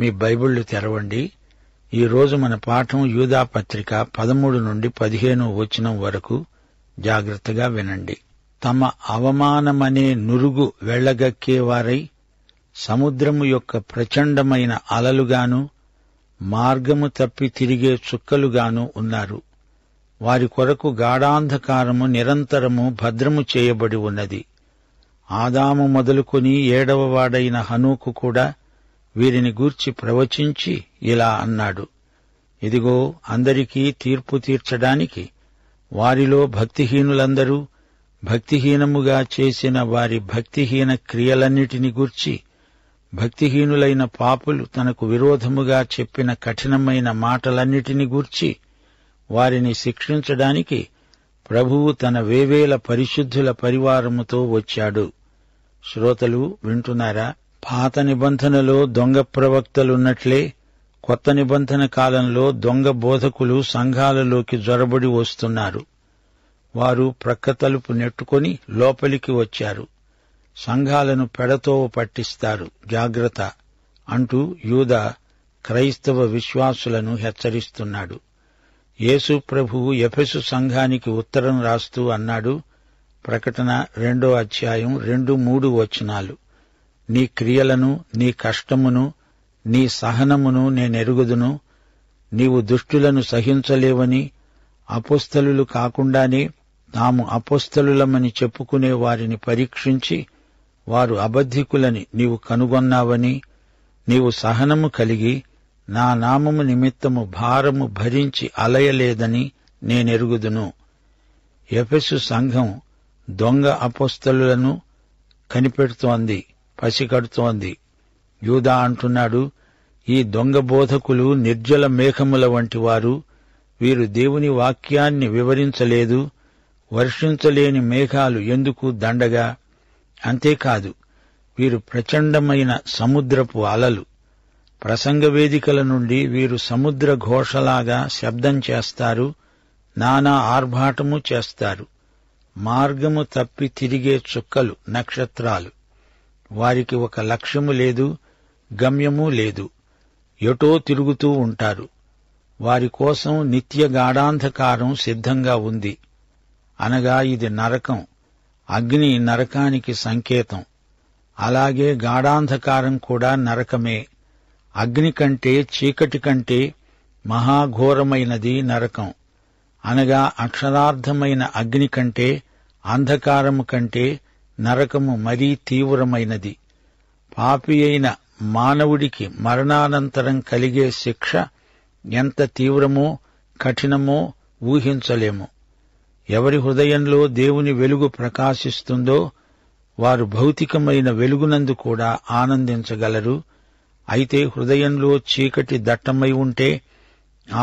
మీ బైబిళ్లు తెరవండి ఈరోజు మన పాఠం పత్రిక పదమూడు నుండి పదిహేను వచనం వరకు జాగ్రత్తగా వినండి తమ అవమానమనే నురుగు వెళ్లగక్కేవారై సముద్రము యొక్క ప్రచండమైన అలలుగాను మార్గము తప్పి తిరిగే చుక్కలుగాను ఉన్నారు వారి కొరకు గాఢాంధకారము నిరంతరము భద్రము చేయబడి ఉన్నది ఆదాము మొదలుకొని ఏడవవాడైన హనుకు కూడా వీరిని గూర్చి ప్రవచించి ఇలా అన్నాడు ఇదిగో అందరికీ తీర్పు తీర్చడానికి వారిలో భక్తిహీనులందరూ భక్తిహీనముగా చేసిన వారి భక్తిహీన క్రియలన్నిటిని గూర్చి భక్తిహీనులైన పాపులు తనకు విరోధముగా చెప్పిన కఠినమైన మాటలన్నిటిని గూర్చి వారిని శిక్షించడానికి ప్రభువు తన వేవేల పరిశుద్ధుల పరివారముతో వచ్చాడు శ్రోతలు వింటున్నారా పాత నిబంధనలో దొంగ ప్రవక్తలున్నట్లే కొత్త నిబంధన కాలంలో దొంగ బోధకులు సంఘాలలోకి జొరబడి వస్తున్నారు వారు ప్రక్క తలుపు నెట్టుకుని లోపలికి వచ్చారు సంఘాలను పెడతో పట్టిస్తారు జాగ్రత్త అంటూ యూద క్రైస్తవ విశ్వాసులను హెచ్చరిస్తున్నాడు యేసు ప్రభువు ఎఫెసు సంఘానికి ఉత్తరం రాస్తూ అన్నాడు ప్రకటన రెండో అధ్యాయం రెండు మూడు వచనాలు నీ క్రియలను నీ కష్టమును నీ సహనమును నేనెరుగుదును నీవు దుష్టులను సహించలేవని అపోస్తలు కాకుండానే తాము అపోస్తలులమని చెప్పుకునే వారిని పరీక్షించి వారు అబద్ధికులని నీవు కనుగొన్నావని నీవు సహనము కలిగి నా నామము నిమిత్తము భారము భరించి అలయలేదని నేనెరుగుదును ఎఫెసు సంఘం దొంగ అపోస్తలులను కనిపెడుతోంది పసికడుతోంది యూదా అంటున్నాడు ఈ దొంగ బోధకులు నిర్జల మేఘముల వంటివారు వీరు దేవుని వాక్యాన్ని వివరించలేదు వర్షించలేని మేఘాలు ఎందుకు దండగా అంతేకాదు వీరు ప్రచండమైన సముద్రపు అలలు ప్రసంగ వేదికల నుండి వీరు సముద్ర ఘోషలాగా శబ్దం చేస్తారు నానా ఆర్భాటము చేస్తారు మార్గము తప్పి తిరిగే చుక్కలు నక్షత్రాలు వారికి ఒక లక్ష్యము లేదు గమ్యము లేదు ఎటో తిరుగుతూ ఉంటారు వారి కోసం నిత్య గాఢాంధకారం సిద్ధంగా ఉంది అనగా ఇది నరకం అగ్ని నరకానికి సంకేతం అలాగే గాఢాంధకారం కూడా నరకమే అగ్ని కంటే చీకటి కంటే మహాఘోరమైనది నరకం అనగా అక్షరార్థమైన అగ్ని కంటే అంధకారము కంటే నరకము మరీ తీవ్రమైనది పాపి అయిన మానవుడికి మరణానంతరం కలిగే శిక్ష ఎంత తీవ్రమో కఠినమో ఊహించలేము ఎవరి హృదయంలో దేవుని వెలుగు ప్రకాశిస్తుందో వారు భౌతికమైన వెలుగునందు కూడా ఆనందించగలరు అయితే హృదయంలో చీకటి దట్టమై ఉంటే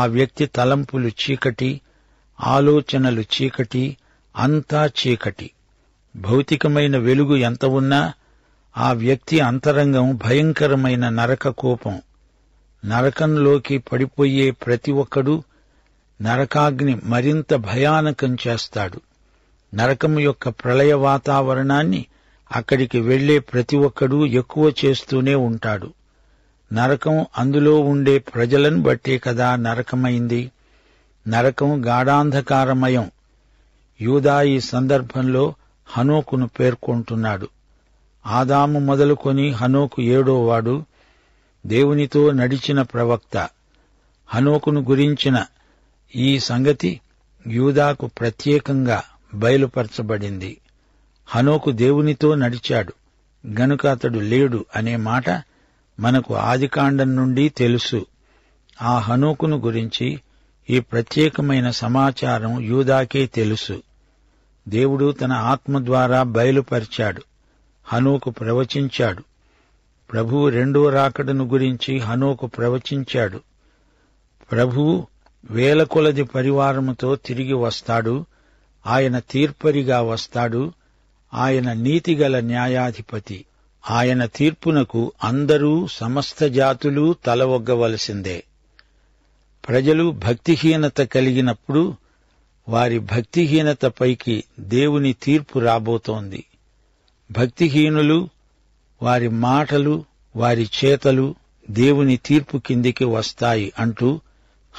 ఆ వ్యక్తి తలంపులు చీకటి ఆలోచనలు చీకటి అంతా చీకటి భౌతికమైన వెలుగు ఎంత ఉన్నా ఆ వ్యక్తి అంతరంగం భయంకరమైన నరక కోపం నరకంలోకి పడిపోయే ప్రతి ఒక్కడూ నరకాగ్ని మరింత భయానకం చేస్తాడు నరకం యొక్క ప్రళయ వాతావరణాన్ని అక్కడికి వెళ్లే ప్రతి ఒక్కడూ ఎక్కువ చేస్తూనే ఉంటాడు నరకం అందులో ఉండే ప్రజలను బట్టే కదా నరకమైంది నరకం గాఢాంధకారమయం యూదా ఈ సందర్భంలో హనోకును పేర్కొంటున్నాడు ఆదాము మొదలుకొని హనోకు ఏడోవాడు దేవునితో నడిచిన ప్రవక్త హనోకును గురించిన ఈ సంగతి యూదాకు ప్రత్యేకంగా బయలుపరచబడింది హనోకు దేవునితో నడిచాడు గనుక అతడు లేడు అనే మాట మనకు ఆదికాండం నుండి తెలుసు ఆ హనోకును గురించి ఈ ప్రత్యేకమైన సమాచారం యూదాకే తెలుసు దేవుడు తన ఆత్మ ద్వారా బయలుపరిచాడు హనుకు ప్రవచించాడు ప్రభువు రెండో రాకడను గురించి హనుకు ప్రవచించాడు ప్రభు వేల కొలది పరివారముతో తిరిగి వస్తాడు ఆయన తీర్పరిగా వస్తాడు ఆయన నీతిగల న్యాయాధిపతి ఆయన తీర్పునకు అందరూ సమస్త జాతులు తలవొగ్గవలసిందే ప్రజలు భక్తిహీనత కలిగినప్పుడు వారి భక్తిహీనత పైకి దేవుని తీర్పు రాబోతోంది భక్తిహీనులు వారి మాటలు వారి చేతలు దేవుని తీర్పు కిందికి వస్తాయి అంటూ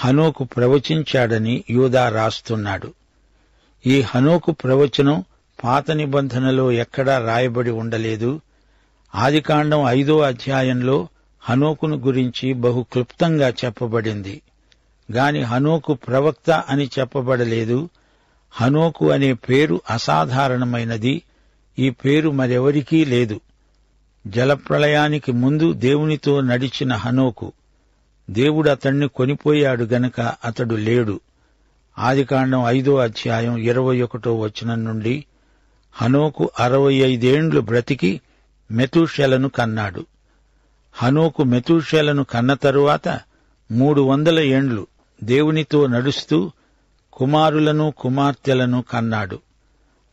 హనోకు ప్రవచించాడని యూదా రాస్తున్నాడు ఈ హనోకు ప్రవచనం పాత నిబంధనలో ఎక్కడా రాయబడి ఉండలేదు ఆదికాండం ఐదో అధ్యాయంలో హనోకును గురించి బహు క్లుప్తంగా చెప్పబడింది గాని హనోకు ప్రవక్త అని చెప్పబడలేదు హనోకు అనే పేరు అసాధారణమైనది ఈ పేరు మరెవరికీ లేదు జలప్రళయానికి ముందు దేవునితో నడిచిన హనోకు దేవుడు అతణ్ణి కొనిపోయాడు గనక అతడు లేడు ఆదికాండం ఐదో అధ్యాయం ఇరవై ఒకటో వచనం నుండి హనోకు అరవై ఐదేండ్లు బ్రతికి మెతూషెలను కన్నాడు హనోకు మెతూషెలను కన్న తరువాత మూడు వందల ఏండ్లు దేవునితో నడుస్తూ కుమారులను కుమార్తెలను కన్నాడు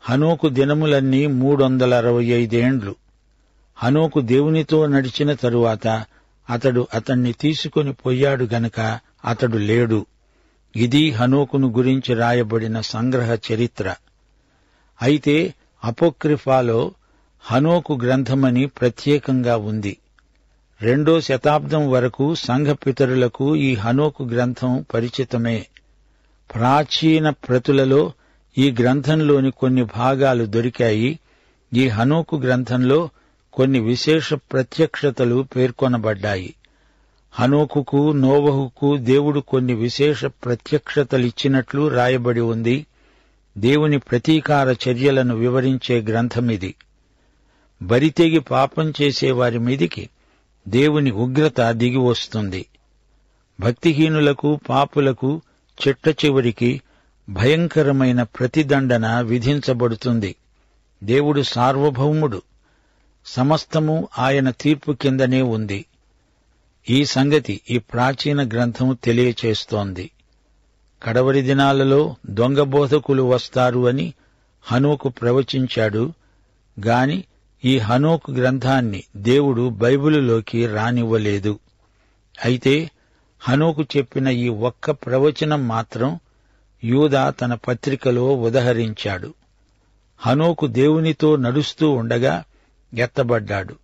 హనోకు దినములన్నీ మూడొందల అరవై ఐదేండ్లు హనోకు దేవునితో నడిచిన తరువాత అతడు అతణ్ణి తీసుకొని పోయాడు గనక అతడు లేడు ఇది హనోకును గురించి రాయబడిన సంగ్రహ చరిత్ర అయితే అపోక్రిఫాలో హనోకు గ్రంథమని ప్రత్యేకంగా ఉంది రెండో శతాబ్దం వరకు సంఘ పితరులకు ఈ హనోకు గ్రంథం పరిచితమే ప్రాచీన ప్రతులలో ఈ గ్రంథంలోని కొన్ని భాగాలు దొరికాయి ఈ హనోకు గ్రంథంలో కొన్ని విశేష ప్రత్యక్షతలు పేర్కొనబడ్డాయి హనోకుకు నోవహుకు దేవుడు కొన్ని విశేష ప్రత్యక్షతలిచ్చినట్లు రాయబడి ఉంది దేవుని ప్రతీకార చర్యలను వివరించే గ్రంథమిది బరితెగి పాపం చేసేవారి మీదికి దేవుని ఉగ్రత దిగి వస్తుంది భక్తిహీనులకు పాపులకు చెట్ట చివరికి భయంకరమైన ప్రతిదండన విధించబడుతుంది దేవుడు సార్వభౌముడు సమస్తము ఆయన తీర్పు కిందనే ఉంది ఈ సంగతి ఈ ప్రాచీన గ్రంథము తెలియచేస్తోంది కడవరి దినాలలో దొంగబోధకులు వస్తారు అని హనుకు ప్రవచించాడు గాని ఈ హనోక్ గ్రంథాన్ని దేవుడు బైబిలులోకి రానివ్వలేదు అయితే హనోకు చెప్పిన ఈ ఒక్క ప్రవచనం మాత్రం యూదా తన పత్రికలో ఉదహరించాడు హనోకు దేవునితో నడుస్తూ ఉండగా ఎత్తబడ్డాడు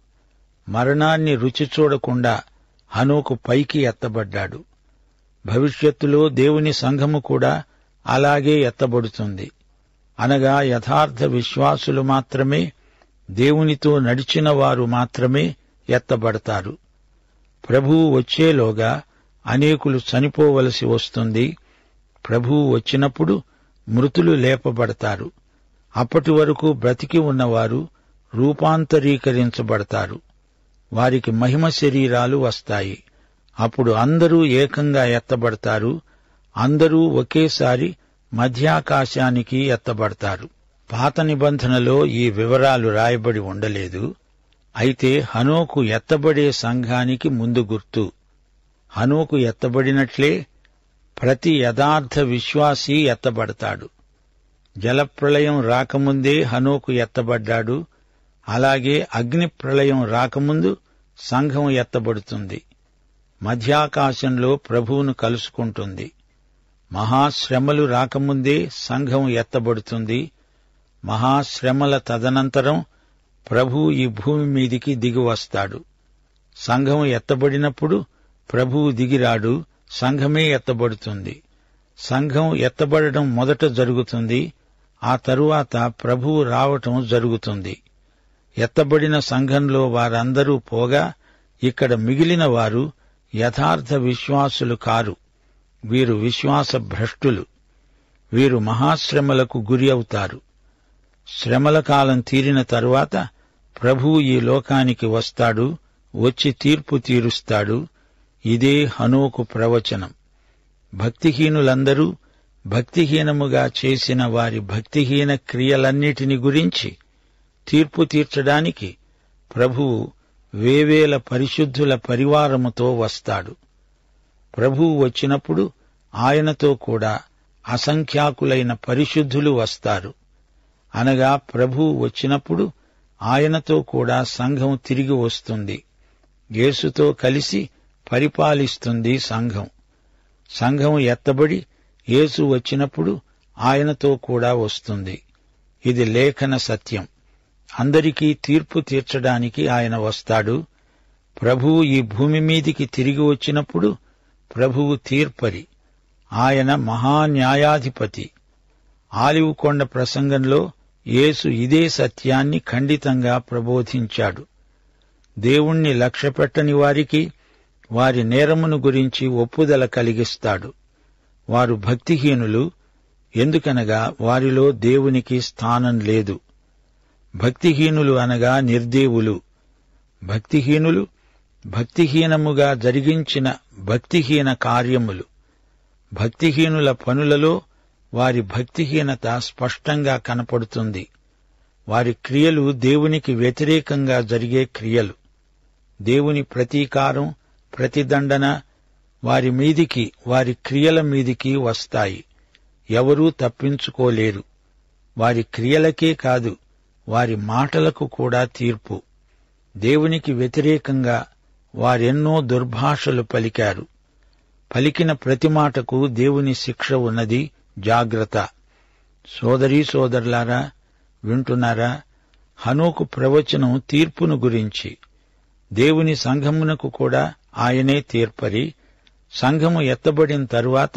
మరణాన్ని రుచి చూడకుండా హనోకు పైకి ఎత్తబడ్డాడు భవిష్యత్తులో దేవుని సంఘము కూడా అలాగే ఎత్తబడుతుంది అనగా యథార్థ విశ్వాసులు మాత్రమే దేవునితో నడిచిన వారు మాత్రమే ఎత్తబడతారు ప్రభువు వచ్చేలోగా అనేకులు చనిపోవలసి వస్తుంది ప్రభువు వచ్చినప్పుడు మృతులు లేపబడతారు అప్పటి వరకు బ్రతికి ఉన్నవారు రూపాంతరీకరించబడతారు వారికి మహిమ శరీరాలు వస్తాయి అప్పుడు అందరూ ఏకంగా ఎత్తబడతారు అందరూ ఒకేసారి మధ్యాకాశానికి ఎత్తబడతారు పాత నిబంధనలో ఈ వివరాలు రాయబడి ఉండలేదు అయితే హనోకు ఎత్తబడే సంఘానికి ముందు గుర్తు హనోకు ఎత్తబడినట్లే ప్రతి యథార్థ విశ్వాసీ ఎత్తబడతాడు జలప్రళయం రాకముందే హనోకు ఎత్తబడ్డాడు అలాగే అగ్ని ప్రళయం రాకముందు సంఘం ఎత్తబడుతుంది మధ్యాకాశంలో ప్రభువును కలుసుకుంటుంది మహాశ్రమలు రాకముందే సంఘం ఎత్తబడుతుంది మహాశ్రమల తదనంతరం ప్రభు ఈ భూమి మీదికి దిగివస్తాడు సంఘం ఎత్తబడినప్పుడు ప్రభువు దిగిరాడు సంఘమే ఎత్తబడుతుంది సంఘం ఎత్తబడడం మొదట జరుగుతుంది ఆ తరువాత ప్రభువు రావటం జరుగుతుంది ఎత్తబడిన సంఘంలో వారందరూ పోగా ఇక్కడ మిగిలిన వారు యథార్థ విశ్వాసులు కారు వీరు విశ్వాస భ్రష్టులు వీరు మహాశ్రమలకు గురి అవుతారు శ్రమల కాలం తీరిన తరువాత ప్రభు ఈ లోకానికి వస్తాడు వచ్చి తీర్పు తీరుస్తాడు ఇదే హనోకు ప్రవచనం భక్తిహీనులందరూ భక్తిహీనముగా చేసిన వారి భక్తిహీన క్రియలన్నిటిని గురించి తీర్పు తీర్చడానికి ప్రభువు వేవేల పరిశుద్ధుల పరివారముతో వస్తాడు ప్రభువు వచ్చినప్పుడు ఆయనతో కూడా అసంఖ్యాకులైన పరిశుద్ధులు వస్తారు అనగా ప్రభు వచ్చినప్పుడు ఆయనతో కూడా సంఘం తిరిగి వస్తుంది యేసుతో కలిసి పరిపాలిస్తుంది సంఘం సంఘం ఎత్తబడి యేసు వచ్చినప్పుడు ఆయనతో కూడా వస్తుంది ఇది లేఖన సత్యం అందరికీ తీర్పు తీర్చడానికి ఆయన వస్తాడు ప్రభువు ఈ భూమి మీదికి తిరిగి వచ్చినప్పుడు ప్రభువు తీర్పరి ఆయన మహాన్యాయాధిపతి ఆలివు కొండ ప్రసంగంలో యేసు ఇదే సత్యాన్ని ఖండితంగా ప్రబోధించాడు దేవుణ్ణి లక్ష్యపెట్టని వారికి వారి నేరమును గురించి ఒప్పుదల కలిగిస్తాడు వారు భక్తిహీనులు ఎందుకనగా వారిలో దేవునికి స్థానం లేదు భక్తిహీనులు అనగా నిర్దేవులు భక్తిహీనులు భక్తిహీనముగా జరిగించిన భక్తిహీన కార్యములు భక్తిహీనుల పనులలో వారి భక్తిహీనత స్పష్టంగా కనపడుతుంది వారి క్రియలు దేవునికి వ్యతిరేకంగా జరిగే క్రియలు దేవుని ప్రతీకారం ప్రతిదండన వారి మీదికి వారి క్రియల మీదికి వస్తాయి ఎవరూ తప్పించుకోలేరు వారి క్రియలకే కాదు వారి మాటలకు కూడా తీర్పు దేవునికి వ్యతిరేకంగా వారెన్నో దుర్భాషలు పలికారు పలికిన ప్రతి మాటకు దేవుని శిక్ష ఉన్నది జాగ్రత్త సోదరీ సోదరులారా వింటున్నారా హనోకు ప్రవచనం తీర్పును గురించి దేవుని సంఘమునకు కూడా ఆయనే తీర్పరి సంఘము ఎత్తబడిన తరువాత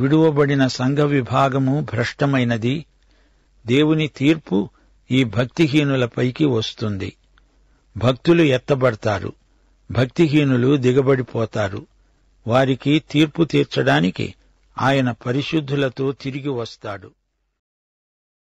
విడువబడిన సంఘ విభాగము భ్రష్టమైనది దేవుని తీర్పు ఈ భక్తిహీనులపైకి వస్తుంది భక్తులు ఎత్తబడతారు భక్తిహీనులు దిగబడిపోతారు వారికి తీర్పు తీర్చడానికి ఆయన పరిశుద్ధులతో తిరిగి వస్తాడు